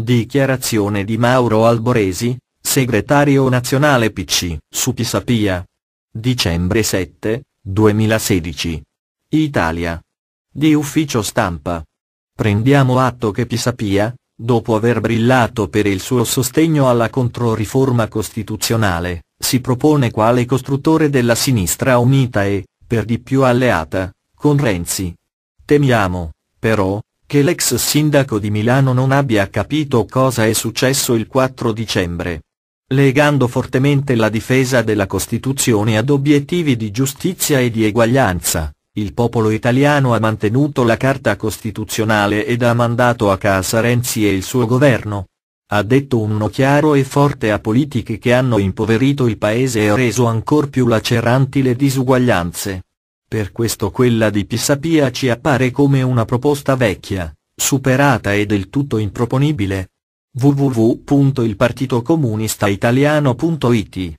Dichiarazione di Mauro Alboresi, segretario nazionale PC, su Pisapia. Dicembre 7, 2016. Italia. Di ufficio stampa. Prendiamo atto che Pisapia, dopo aver brillato per il suo sostegno alla controriforma costituzionale, si propone quale costruttore della sinistra unita e, per di più alleata, con Renzi. Temiamo, però, che l'ex sindaco di Milano non abbia capito cosa è successo il 4 dicembre. Legando fortemente la difesa della Costituzione ad obiettivi di giustizia e di eguaglianza, il popolo italiano ha mantenuto la Carta Costituzionale ed ha mandato a casa Renzi e il suo governo. Ha detto un no chiaro e forte a politiche che hanno impoverito il paese e reso ancor più laceranti le disuguaglianze. Per questo quella di Pissapia ci appare come una proposta vecchia, superata e del tutto improponibile. www.ilpartitocomunistaitaliano.it